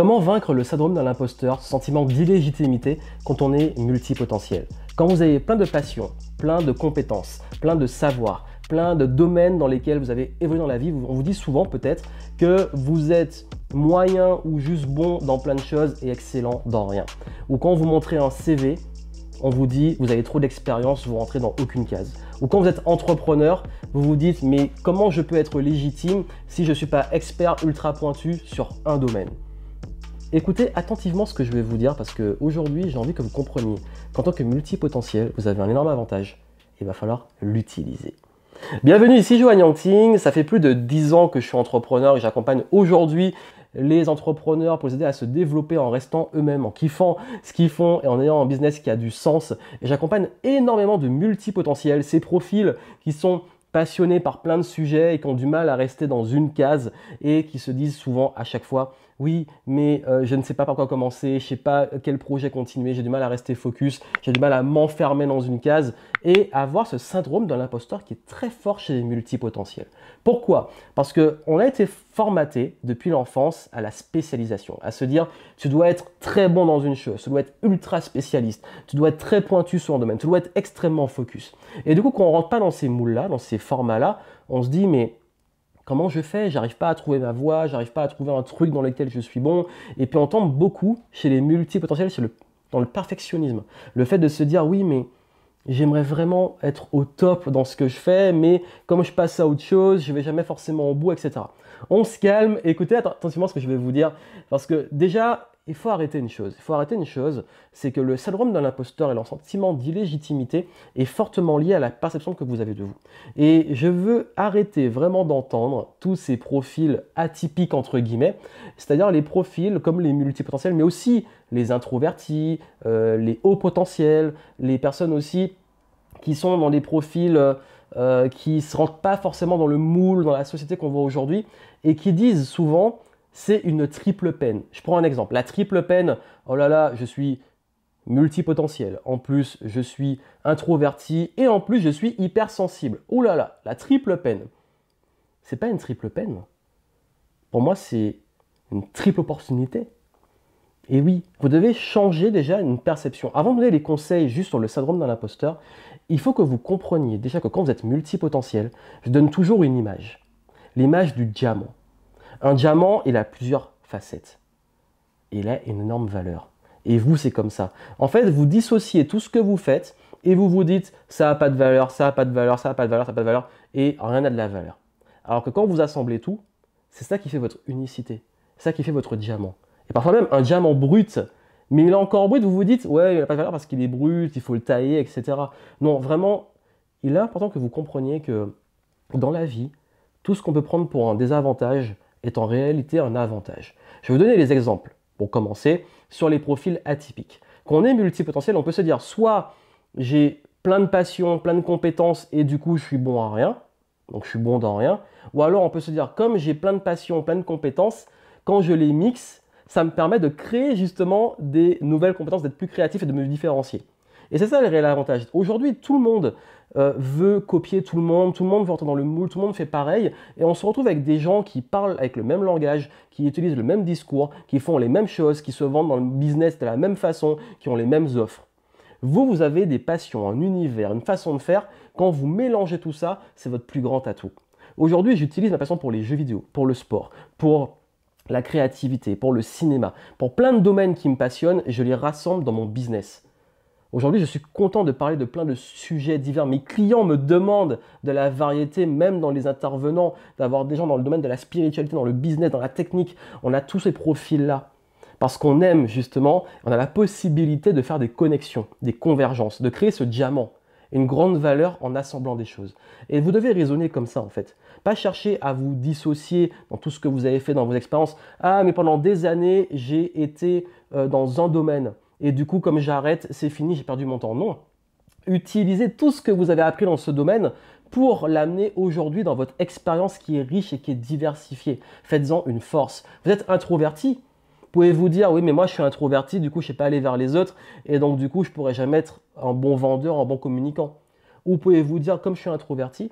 Comment vaincre le syndrome de l'imposteur, ce sentiment d'illégitimité quand on est multipotentiel Quand vous avez plein de passions, plein de compétences, plein de savoirs, plein de domaines dans lesquels vous avez évolué dans la vie, on vous dit souvent peut-être que vous êtes moyen ou juste bon dans plein de choses et excellent dans rien. Ou quand vous montrez un CV, on vous dit vous avez trop d'expérience, vous rentrez dans aucune case. Ou quand vous êtes entrepreneur, vous vous dites mais comment je peux être légitime si je ne suis pas expert ultra pointu sur un domaine Écoutez attentivement ce que je vais vous dire parce qu'aujourd'hui, j'ai envie que vous compreniez qu'en tant que multipotentiel, vous avez un énorme avantage. Il va falloir l'utiliser. Bienvenue ici, Joanne Yangting. Ça fait plus de 10 ans que je suis entrepreneur et j'accompagne aujourd'hui les entrepreneurs pour les aider à se développer en restant eux-mêmes, en kiffant ce qu'ils font et en ayant un business qui a du sens. Et j'accompagne énormément de multipotentiels, ces profils qui sont passionnés par plein de sujets et qui ont du mal à rester dans une case et qui se disent souvent à chaque fois oui, mais euh, je ne sais pas par quoi commencer, je ne sais pas euh, quel projet continuer, j'ai du mal à rester focus, j'ai du mal à m'enfermer dans une case et avoir ce syndrome de l'imposteur qui est très fort chez les multipotentiels. Pourquoi Parce qu'on a été formaté depuis l'enfance à la spécialisation, à se dire tu dois être très bon dans une chose, tu dois être ultra spécialiste, tu dois être très pointu sur un domaine, tu dois être extrêmement focus. Et du coup, quand on rentre pas dans ces moules-là, dans ces formats-là, on se dit mais comment je fais J'arrive pas à trouver ma voie, j'arrive pas à trouver un truc dans lequel je suis bon. Et puis on tombe beaucoup chez les multipotentiels, potentiels dans le perfectionnisme. Le fait de se dire oui, mais j'aimerais vraiment être au top dans ce que je fais, mais comme je passe à autre chose, je vais jamais forcément au bout, etc. On se calme. Écoutez attentivement ce que je vais vous dire, parce que déjà il faut arrêter une chose. Il faut arrêter une chose, c'est que le syndrome de l'imposteur et le sentiment d'illégitimité est fortement lié à la perception que vous avez de vous. Et je veux arrêter vraiment d'entendre tous ces profils atypiques entre guillemets, c'est-à-dire les profils comme les multipotentiels, mais aussi les introvertis, euh, les hauts potentiels, les personnes aussi qui sont dans des profils euh, qui ne se rentrent pas forcément dans le moule, dans la société qu'on voit aujourd'hui, et qui disent souvent c'est une triple peine. Je prends un exemple. La triple peine, oh là là, je suis multipotentiel. En plus, je suis introverti et en plus, je suis hypersensible. Oh là là, la triple peine. C'est pas une triple peine. Pour moi, c'est une triple opportunité. Et oui, vous devez changer déjà une perception. Avant de donner les conseils juste sur le syndrome d'un imposteur, il faut que vous compreniez déjà que quand vous êtes multipotentiel, je donne toujours une image. L'image du diamant. Un diamant, il a plusieurs facettes. Il a une énorme valeur. Et vous, c'est comme ça. En fait, vous dissociez tout ce que vous faites et vous vous dites ça n'a pas de valeur, ça n'a pas de valeur, ça n'a pas de valeur, ça n'a pas de valeur, et rien n'a de la valeur. Alors que quand vous assemblez tout, c'est ça qui fait votre unicité, ça qui fait votre diamant. Et parfois même un diamant brut, mais il est encore brut, vous vous dites ouais, il n'a pas de valeur parce qu'il est brut, il faut le tailler, etc. Non, vraiment, il est important que vous compreniez que dans la vie, tout ce qu'on peut prendre pour un désavantage, est en réalité un avantage. Je vais vous donner les exemples pour commencer sur les profils atypiques. Quand on est multipotentiel, on peut se dire soit j'ai plein de passions, plein de compétences et du coup je suis bon à rien, donc je suis bon dans rien, ou alors on peut se dire comme j'ai plein de passions, plein de compétences, quand je les mixe, ça me permet de créer justement des nouvelles compétences, d'être plus créatif et de me différencier. Et c'est ça le réel avantage. Aujourd'hui, tout le monde euh, veut copier tout le monde, tout le monde veut entendre dans le moule, tout le monde fait pareil, et on se retrouve avec des gens qui parlent avec le même langage, qui utilisent le même discours, qui font les mêmes choses, qui se vendent dans le business de la même façon, qui ont les mêmes offres. Vous, vous avez des passions, un univers, une façon de faire. Quand vous mélangez tout ça, c'est votre plus grand atout. Aujourd'hui, j'utilise ma passion pour les jeux vidéo, pour le sport, pour la créativité, pour le cinéma, pour plein de domaines qui me passionnent, je les rassemble dans mon business. Aujourd'hui, je suis content de parler de plein de sujets divers. Mes clients me demandent de la variété, même dans les intervenants, d'avoir des gens dans le domaine de la spiritualité, dans le business, dans la technique. On a tous ces profils-là. Parce qu'on aime justement, on a la possibilité de faire des connexions, des convergences, de créer ce diamant, une grande valeur en assemblant des choses. Et vous devez raisonner comme ça en fait. Pas chercher à vous dissocier dans tout ce que vous avez fait dans vos expériences. Ah mais pendant des années, j'ai été euh, dans un domaine et du coup, comme j'arrête, c'est fini, j'ai perdu mon temps. Non. Utilisez tout ce que vous avez appris dans ce domaine pour l'amener aujourd'hui dans votre expérience qui est riche et qui est diversifiée. Faites-en une force. Vous êtes introverti, pouvez-vous dire oui mais moi je suis introverti du coup je ne sais pas aller vers les autres et donc du coup je ne pourrais jamais être un bon vendeur, un bon communicant Ou pouvez-vous dire comme je suis introverti,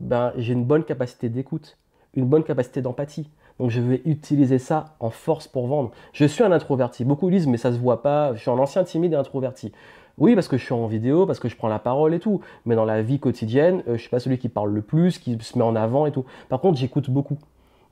ben j'ai une bonne capacité d'écoute, une bonne capacité d'empathie, donc je vais utiliser ça en force pour vendre. Je suis un introverti. Beaucoup lisent mais ça se voit pas. Je suis un ancien timide et introverti. Oui, parce que je suis en vidéo, parce que je prends la parole et tout. Mais dans la vie quotidienne, euh, je ne suis pas celui qui parle le plus, qui se met en avant et tout. Par contre, j'écoute beaucoup.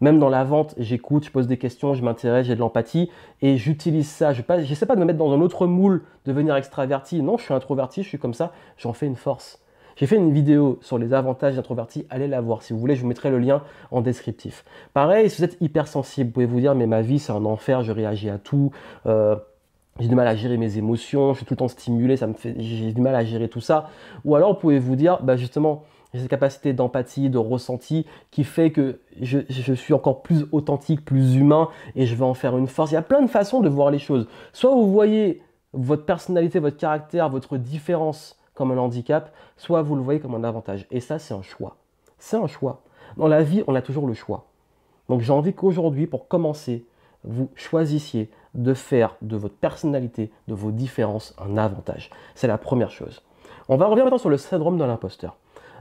Même dans la vente, j'écoute, je pose des questions, je m'intéresse, j'ai de l'empathie et j'utilise ça. Je sais pas de me mettre dans un autre moule, devenir extraverti. Non, je suis introverti, je suis comme ça, j'en fais une force. J'ai fait une vidéo sur les avantages d'introverti, allez la voir. Si vous voulez, je vous mettrai le lien en descriptif. Pareil, si vous êtes hypersensible, vous pouvez vous dire, mais ma vie, c'est un enfer, je réagis à tout. Euh, j'ai du mal à gérer mes émotions, je suis tout le temps stimulé, ça me fait, j'ai du mal à gérer tout ça. Ou alors, vous pouvez vous dire, bah justement, j'ai cette capacité d'empathie, de ressenti qui fait que je, suis encore plus authentique, plus humain et je vais en faire une force. Il y a plein de façons de voir les choses. Soit vous voyez votre personnalité, votre caractère, votre différence comme un handicap, soit vous le voyez comme un avantage. Et ça, c'est un choix. C'est un choix. Dans la vie, on a toujours le choix. Donc j'ai envie qu'aujourd'hui, pour commencer, vous choisissiez de faire de votre personnalité, de vos différences, un avantage. C'est la première chose. On va revenir maintenant sur le syndrome de l'imposteur.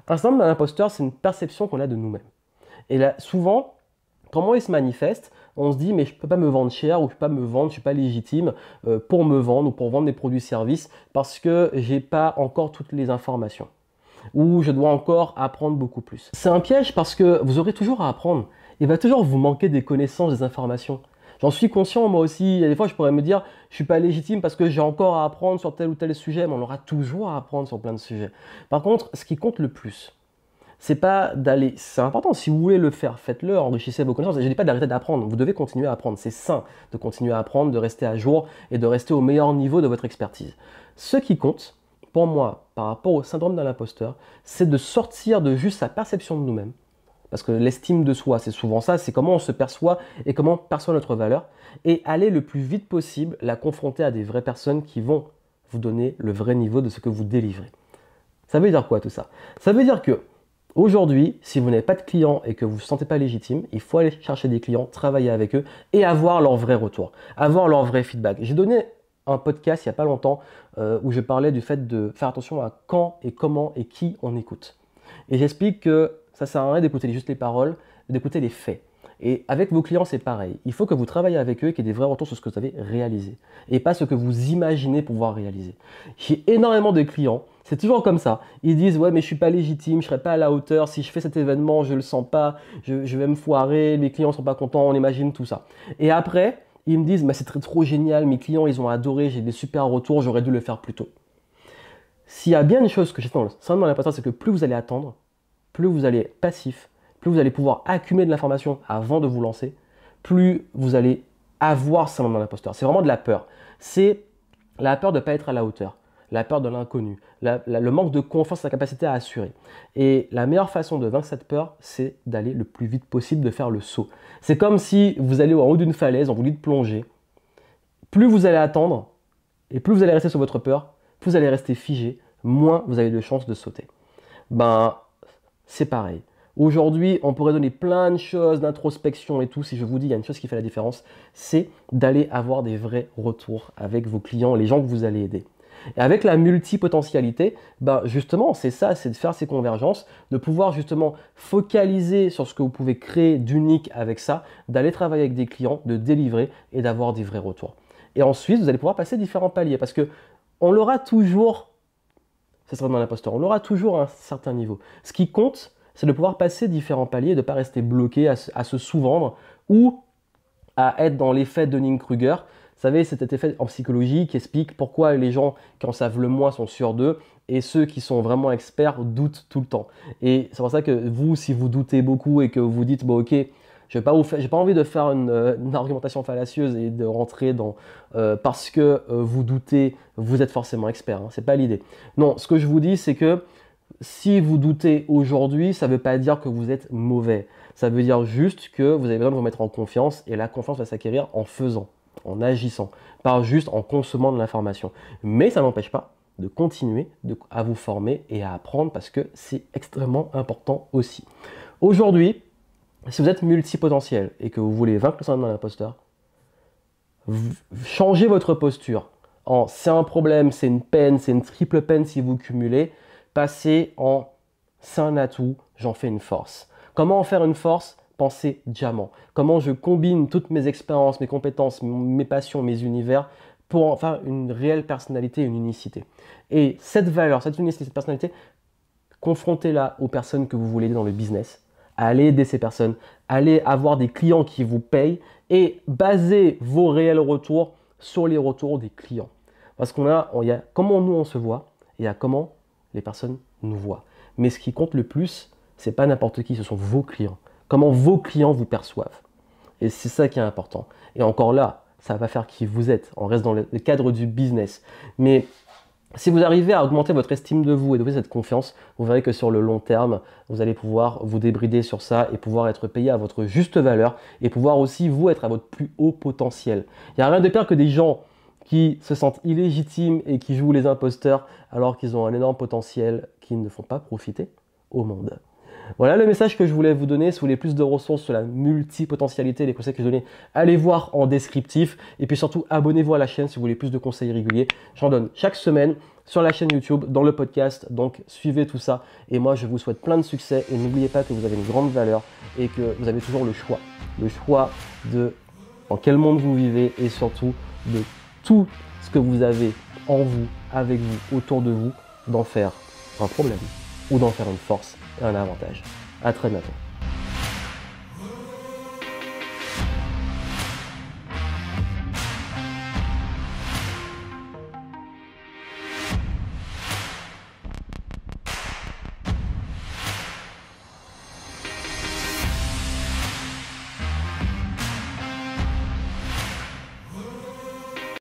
Un syndrome de l'imposteur, c'est une perception qu'on a de nous-mêmes. Et là, souvent, Comment il se manifeste On se dit, mais je ne peux pas me vendre cher ou je ne peux pas me vendre, je ne suis pas légitime euh, pour me vendre ou pour vendre des produits-services parce que je n'ai pas encore toutes les informations ou je dois encore apprendre beaucoup plus. C'est un piège parce que vous aurez toujours à apprendre. Il va toujours vous manquer des connaissances, des informations. J'en suis conscient moi aussi. Il y a des fois, je pourrais me dire, je ne suis pas légitime parce que j'ai encore à apprendre sur tel ou tel sujet, mais on aura toujours à apprendre sur plein de sujets. Par contre, ce qui compte le plus, c'est pas d'aller. C'est important. Si vous voulez le faire, faites-le, enrichissez vos connaissances. je ne dis pas d'arrêter d'apprendre. Vous devez continuer à apprendre. C'est sain de continuer à apprendre, de rester à jour et de rester au meilleur niveau de votre expertise. Ce qui compte, pour moi, par rapport au syndrome de l'imposteur, c'est de sortir de juste sa perception de nous-mêmes. Parce que l'estime de soi, c'est souvent ça, c'est comment on se perçoit et comment on perçoit notre valeur. Et aller le plus vite possible la confronter à des vraies personnes qui vont vous donner le vrai niveau de ce que vous délivrez. Ça veut dire quoi tout ça Ça veut dire que Aujourd'hui, si vous n'avez pas de clients et que vous ne vous sentez pas légitime, il faut aller chercher des clients, travailler avec eux et avoir leur vrai retour, avoir leur vrai feedback. J'ai donné un podcast il n'y a pas longtemps euh, où je parlais du fait de faire attention à quand et comment et qui on écoute. Et j'explique que ça sert à rien d'écouter juste les paroles, d'écouter les faits. Et avec vos clients, c'est pareil. Il faut que vous travaillez avec eux et qu'il y ait des vrais retours sur ce que vous avez réalisé. Et pas ce que vous imaginez pouvoir réaliser. J'ai énormément de clients, c'est toujours comme ça. Ils disent Ouais, mais je ne suis pas légitime, je ne serai pas à la hauteur. Si je fais cet événement, je ne le sens pas, je, vais me foirer, mes clients ne sont pas contents, on imagine tout ça. Et après, ils me disent Mais c'est trop génial, mes clients, ils ont adoré, j'ai des super retours, j'aurais dû le faire plus tôt. S'il y a bien une chose que j'ai dans c'est que plus vous allez attendre, plus vous allez passif, plus vous allez pouvoir accumuler de l'information avant de vous lancer, plus vous allez avoir ce moment d'imposteur. C'est vraiment de la peur. C'est la peur de ne pas être à la hauteur, la peur de l'inconnu, le manque de confiance, la capacité à assurer. Et la meilleure façon de vaincre cette peur, c'est d'aller le plus vite possible, de faire le saut. C'est comme si vous allez en haut d'une falaise, on vous dit de plonger. Plus vous allez attendre, et plus vous allez rester sur votre peur, plus vous allez rester figé, moins vous avez de chances de sauter. Ben, c'est pareil. Aujourd'hui, on pourrait donner plein de choses d'introspection et tout. Si je vous dis, il y a une chose qui fait la différence, c'est d'aller avoir des vrais retours avec vos clients, les gens que vous allez aider. Et avec la multipotentialité, ben, justement, c'est ça, c'est de faire ces convergences, de pouvoir justement focaliser sur ce que vous pouvez créer d'unique avec ça, d'aller travailler avec des clients, de délivrer et d'avoir des vrais retours. Et ensuite, vous allez pouvoir passer différents paliers parce que on l'aura toujours, ça sera dans l'imposteur, on l'aura toujours à un certain niveau. Ce qui compte, c'est de pouvoir passer différents paliers, de ne pas rester bloqué à, se sous-vendre ou à être dans l'effet Dunning-Kruger. Vous savez, c'est cet effet en psychologie qui explique pourquoi les gens qui en savent le moins sont sûrs d'eux et ceux qui sont vraiment experts doutent tout le temps. Et c'est pour ça que vous, si vous doutez beaucoup et que vous dites, bon, ok, je n'ai pas, envie de faire euh, une, argumentation fallacieuse et de rentrer dans euh, parce que euh, vous doutez, vous êtes forcément expert. Hein. c'est pas l'idée. Non, ce que je vous dis, c'est que si vous doutez aujourd'hui, ça ne veut pas dire que vous êtes mauvais. Ça veut dire juste que vous avez besoin de vous mettre en confiance et la confiance va s'acquérir en faisant, en agissant, pas juste en consommant de l'information. Mais ça n'empêche pas de continuer à vous former et à apprendre parce que c'est extrêmement important aussi. Aujourd'hui, si vous êtes multipotentiel et que vous voulez vaincre le syndrome de l'imposteur, changez votre posture en c'est un problème, c'est une peine, c'est une triple peine si vous cumulez passer en c'est un atout, j'en fais une force. Comment en faire une force Penser diamant. Comment je combine toutes mes expériences, mes compétences, mes passions, mes univers pour en faire une réelle personnalité, une unicité. Et cette valeur, cette unicité, cette personnalité, confrontez-la aux personnes que vous voulez aider dans le business. Allez aider ces personnes, allez avoir des clients qui vous payent et basez vos réels retours sur les retours des clients. Parce qu'on a, on, y a comment nous on se voit et à comment les personnes nous voient. Mais ce qui compte le plus, c'est pas n'importe qui, ce sont vos clients. Comment vos clients vous perçoivent. Et c'est ça qui est important. Et encore là, ça va faire qui vous êtes. On reste dans le cadre du business. Mais si vous arrivez à augmenter votre estime de vous et vous cette confiance, vous verrez que sur le long terme, vous allez pouvoir vous débrider sur ça et pouvoir être payé à votre juste valeur et pouvoir aussi vous être à votre plus haut potentiel. Il n'y a rien de pire que des gens qui se sentent illégitimes et qui jouent les imposteurs alors qu'ils ont un énorme potentiel qu'ils ne font pas profiter au monde. Voilà le message que je voulais vous donner. Si vous voulez plus de ressources sur la multipotentialité, les conseils que je donnais, allez voir en descriptif. Et puis surtout, abonnez-vous à la chaîne si vous voulez plus de conseils réguliers. J'en donne chaque semaine sur la chaîne YouTube, dans le podcast. Donc suivez tout ça. Et moi, je vous souhaite plein de succès. Et n'oubliez pas que vous avez une grande valeur et que vous avez toujours le choix. Le choix de dans quel monde vous vivez et surtout de tout ce que vous avez en vous, avec vous, autour de vous, d'en faire un problème ou d'en faire une force et un avantage. À très bientôt.